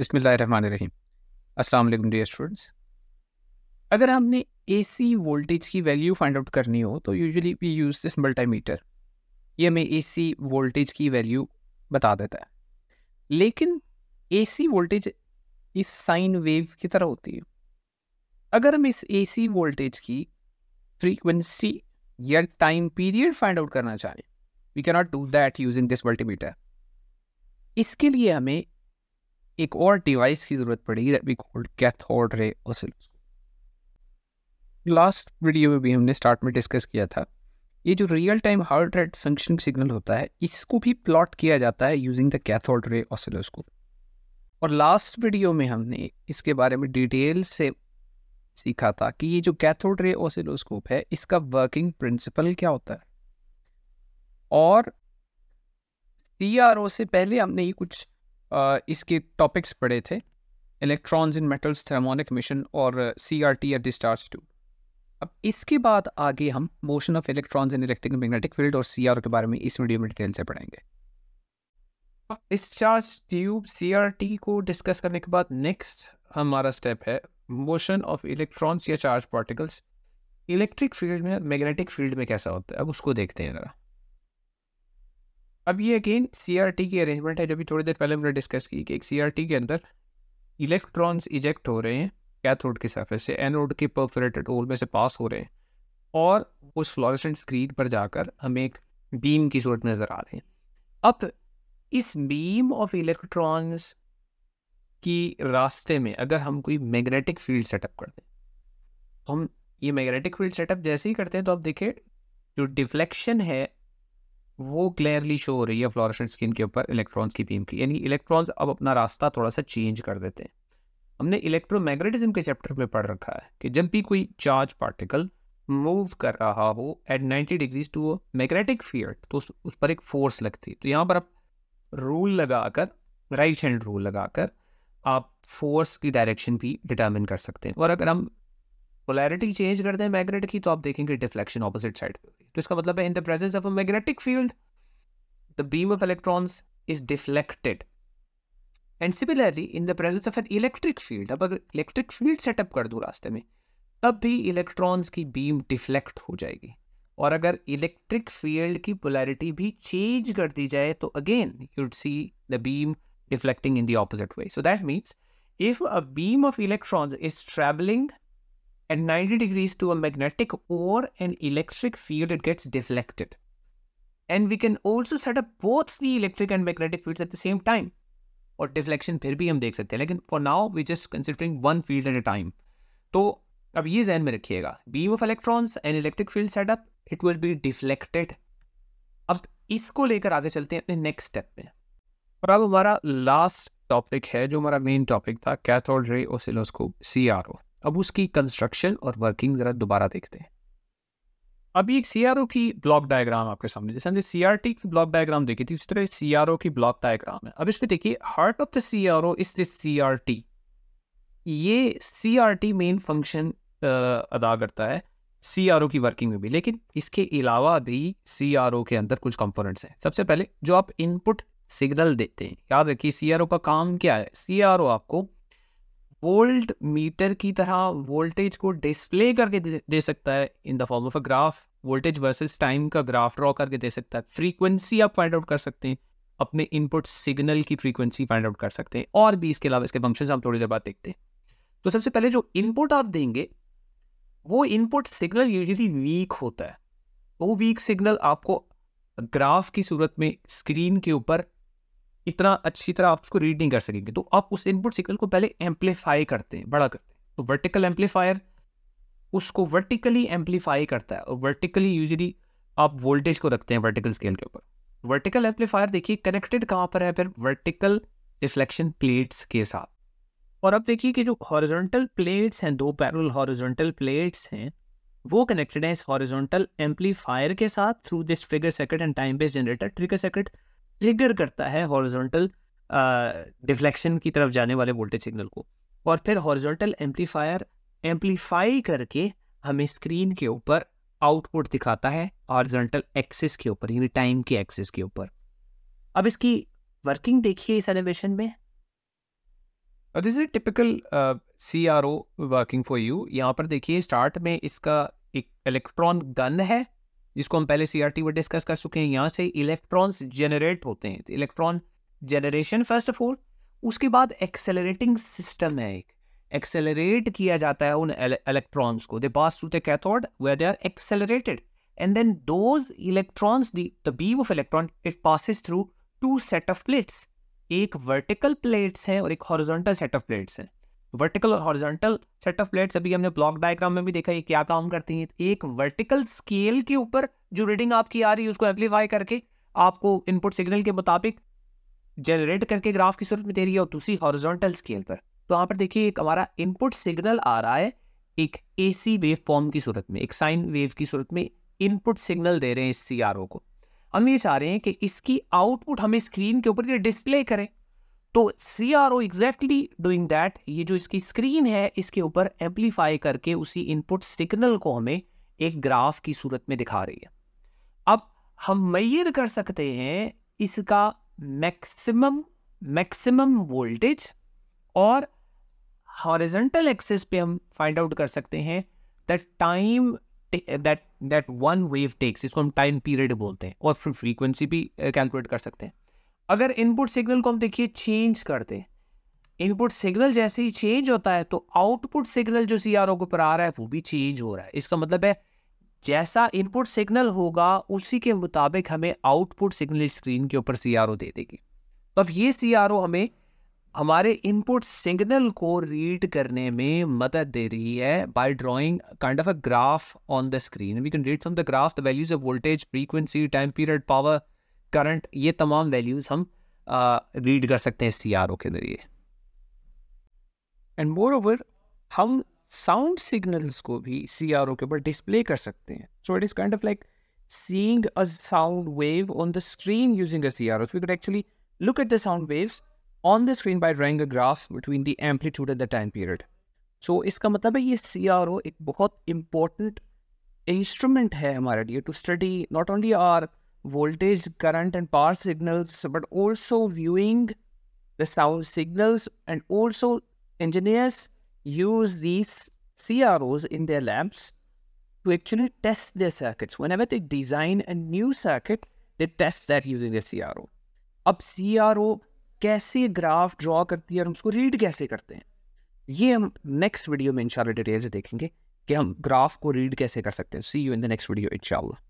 बसमीम अस्सलाम dear students अगर हमने एसी वोल्टेज की वैल्यू फाइंड आउट करनी हो तो usually we use this multimeter ये हमें एसी वोल्टेज की वैल्यू बता देता है लेकिन एसी वोल्टेज इस साइन वेव की तरह होती है अगर हम इस एसी वोल्टेज की फ्रीक्वेंसी या टाइम पीरियड फाइंड आउट करना चाहें we cannot do that using this multimeter इसके लिए हमें एक और डिवाइस की ज़रूरत पड़ेगी that we called cathode ray oscilloscope last video में भी हमने स्टार्ट में डिस्कस किया था ये जो real time heart rate functioning signal होता है इसको भी प्लॉट किया जाता है using the cathode ray oscilloscope और लास्ट वीडियो में हमने इसके बारे में डिटेल से सीखा था कि ये जो कैथोड रे ऑसिलोस्कोप है इसका वर्किंग प्रिंसिपल क्या होता है और सी से पहले हमने ये कुछ इसके टॉपिक्स पढ़े थे electrons in metals thermionic emission और C R T at the stars too अब इसके बाद आगे हम motion of electrons in electric magnetic field और सी आर के बारे में इस वीडियो में डिटेल से पढ़ेंगे discharge tube C R T को डिस्कस करने के बाद नेक्स्ट हमारा स्टेप है मोशन ऑफ इलेक्ट्रॉन्स या चार्ज पार्टिकल्स इलेक्ट्रिक फील्ड में मैग्नेटिक फील्ड में कैसा होता है अब उसको देखते हैं ज़रा अब ये अगेन सी की अरेंजमेंट है जो भी थोड़ी देर पहले हमने डिस्कस की कि एक सी के अंदर इलेक्ट्रॉन्स इजेक्ट हो रहे हैं कैथोड के सरफेस से एनोड के परफोरेटेड होल में से पास हो रहे हैं और उस फ्लोरेसेंट स्क्रीन पर जाकर हमें एक बीम की सूरत नज़र आ रहे हैं अब इस बीम ऑफ इलेक्ट्रॉन्स की रास्ते में अगर हम कोई मैग्नेटिक फील्ड सेटअप कर दें तो हम ये मैग्नेटिक फील्ड सेटअप जैसे ही करते हैं तो आप देखिए जो डिफ्लेक्शन है वो क्लियरली शो हो रही है फ्लोरेसेंट स्किन के ऊपर इलेक्ट्रॉन्स की बीम की यानी इलेक्ट्रॉन्स अब अपना रास्ता थोड़ा सा चेंज कर देते हैं हमने इलेक्ट्रोमैग्नेटिज्म के चैप्टर में पढ़ रखा है कि जब भी कोई चार्ज पार्टिकल मूव कर रहा हो at 90 degrees to magnetic field तो उस, उस पर एक फोर्स लगती है तो यहाँ पर आप रूल लगाकर राइट हैंड रूल लगाकर आप फोर्स की डायरेक्शन भी डिटर्मिन कर सकते हैं और अगर हम पोलैरिटी चेंज करते हैं मैग्नेट की तो आप देखेंगे डिफ्लेक्शन ऑपोजिट साइड पे तो इसका मतलब है in the presence of a magnetic field the beam of electrons is deflected and similarly in the presence of an electric field अब अगर इलेक्ट्रिक फील्ड सेटअप कर दूँ रास्ते में तब भी इलेक्ट्रॉन्स की बीम डिफ्लेक्ट हो जाएगी और अगर इलेक्ट्रिक फील्ड की पोलैरिटी भी चेंज कर दी जाए तो again you'd see the beam deflecting in the opposite way so that means if a beam of electrons is traveling at 90 degrees to a magnetic or an electric field, it gets deflected. And we can also set up both the electric and magnetic fields at the same time. और deflection फिर भी हम देख सकते हैं लेकिन for now we just considering one field at a time तो अब ये जहन में रखिएगा beam of electrons and electric field setup it will be deflected अब इसको लेकर आगे चलते हैं अपने नेक्स्ट स्टेप में और अब हमारा लास्ट टॉपिक है जो हमारा मेन टॉपिक था cathode ray oscilloscope C R O अब उसकी कंस्ट्रक्शन और वर्किंग ज़रा दोबारा देखते हैं अभी एक सी की ब्लॉक डायग्राम आपके सामने जैसे हमने सीआरटी की ब्लॉक डायग्राम देखी थी उस तरह सी की ब्लॉक डायग्राम है अब इसमें देखिए heart of the CRO are is this CRT ये सीआरटी मेन फंक्शन अदा करता है सीआरओ की वर्किंग में भी लेकिन इसके अलावा भी सीआरओ के अंदर कुछ कंपोनेंट्स हैं सबसे पहले जो आप इनपुट सिग्नल देते हैं याद रखिए सीआरओ का काम क्या है सीआरओ आपको वोल्ट मीटर की तरह वोल्टेज को डिस्प्ले करके दे, सकता है in the form of a graph voltage versus time का ग्राफ ड्रॉ करके दे सकता है फ्रीक्वेंसी आप फाइंड आउट कर सकते हैं अपने इनपुट सिग्नल की फ्रीक्वेंसी फाइंड आउट कर सकते हैं और भी इसके अलावा इसके फंक्शन आप थोड़ी देर बाद देखते हैं तो सबसे पहले जो इनपुट आप देंगे वो इनपुट सिग्नल यूजली वीक होता है वो वीक सिग्नल आपको ग्राफ की सूरत में स्क्रीन के ऊपर इतना अच्छी तरह आप उसको रीड नहीं कर सकेंगे तो आप उस इनपुट सिग्नल को पहले एम्पलीफाई करते हैं बड़ा करते हैं तो वर्टिकल एम्पलीफायर उसको वर्टिकली एम्पलीफाई करता है और वर्टिकली यूजली आप वोल्टेज को रखते हैं वर्टिकल स्केल के ऊपर वर्टिकल एम्पलीफायर देखिए कनेक्टेड कहाँ पर है फिर वर्टिकल रिफ्लेक्शन प्लेट्स के साथ और अब देखिए कि जो हॉरिजॉन्टल प्लेट्स हैं दो पैरल हॉरिजॉन्टल प्लेट्स हैं वो कनेक्टेड है इस हॉरिजॉन्टल एम्पलीफायर के साथ through this figure circuit and time base generator trigger circuit trigger करता है हॉरिजॉन्टल डिफ्लेक्शन की तरफ जाने वाले वोल्टेज सिग्नल को और फिर हॉरिजॉन्टल एम्पलीफायर एम्पलीफाई करके हमें स्क्रीन के ऊपर आउटपुट दिखाता है हॉरिजॉन्टल एक्सिस के ऊपर यानी टाइम के एक्सिस के ऊपर अब इसकी वर्किंग देखिए इस एनिमेशन में this is typical C R O working for you यहाँ पर देखिए स्टार्ट में इसका एक इलेक्ट्रॉन गन है जिसको हम पहले सीआरटी में डिस्कस कर चुके हैं यहाँ से इलेक्ट्रॉन्स जनरेट होते हैं electron generation first of all उसके बाद एक्सेलरेटिंग सिस्टम है एक एक्सेलरेट किया जाता है उन इलेक्ट्रॉन्स को they pass to the cathode where they are accelerated and then those electrons the beam of electron it passes through two set of plates एक वर्टिकल प्लेट्स हैं और एक हॉरिजॉन्टल सेट ऑफ प्लेट्स हैं vertical और horizontal set of plates अभी हमने block diagram में भी देखा ये क्या काम करती हैं एक वर्टिकल स्केल के ऊपर जो रीडिंग आपकी आ रही है उसको एम्पलीफाई करके आपको इनपुट सिग्नल के मुताबिक जनरेट करके ग्राफ की सूरत में दे रही है और दूसरी हॉरिजॉन्टल स्केल पर तो यहाँ पर देखिए एक हमारा इनपुट सिग्नल आ रहा है एक एसी वेव फॉर्म की सूरत में एक साइन वेव की सूरत में इनपुट सिग्नल दे रहे हैं इस सी को हम ये चाह रहे हैं कि इसकी आउटपुट हमें स्क्रीन के ऊपर डिस्प्ले करें तो C R O exactly doing that ये जो इसकी स्क्रीन है इसके ऊपर एम्पलीफाई करके उसी इनपुट सिग्नल को हमें एक ग्राफ की सूरत में दिखा रही है अब हम मैयर कर सकते हैं इसका मैक्सिमम मैक्सिमम वोल्टेज और हॉरिजेंटल एक्सेस पे हम फाइंड आउट कर सकते हैं that time that that one wave takes इसको हम टाइम पीरियड बोलते हैं और फिर फ्रीक्वेंसी भी कैलकुलेट uh, कर सकते हैं अगर इनपुट सिग्नल को हम देखिए चेंज करते इनपुट सिग्नल जैसे ही चेंज होता है तो आउटपुट सिग्नल जो सी आर ओ के ऊपर आ रहा है वो भी चेंज हो रहा है इसका मतलब है जैसा इनपुट सिग्नल होगा उसी के मुताबिक हमें आउटपुट सिग्नल स्क्रीन के ऊपर सी आर ओ दे देगी तो अब ये सी आर ओ हमें हमारे इनपुट सिग्नल को रीड करने में मदद दे रही है by drawing kind of a graph on the screen we can read from the graph the values of voltage frequency time period power current ये तमाम वैल्यूज हम रीड uh, कर सकते हैं सी के जरिए एंड मोर ओवर हम sound signals को भी सी के ऊपर डिस्प्ले कर सकते हैं so it is kind of like seeing a sound wave on the screen using a C R we could actually look at the sound waves on the screen by drawing a graph between the amplitude and the time period so इसका मतलब है ये सी एक बहुत important instrument है हमारे लिए to study not only our voltage, current, and power signals, but also viewing the sound signals. And also, engineers use these CROs in their labs to actually test their circuits. Whenever they design a new circuit, they test that using a CRO. अब CRO कैसे graph draw करती है और उसको read कैसे करते हैं ये हम नेक्स्ट वीडियो में इंशाल्लाह डिटेल से देखेंगे कि हम ग्राफ को रीड कैसे कर सकते हैं see you in the next video इंशाल्लाह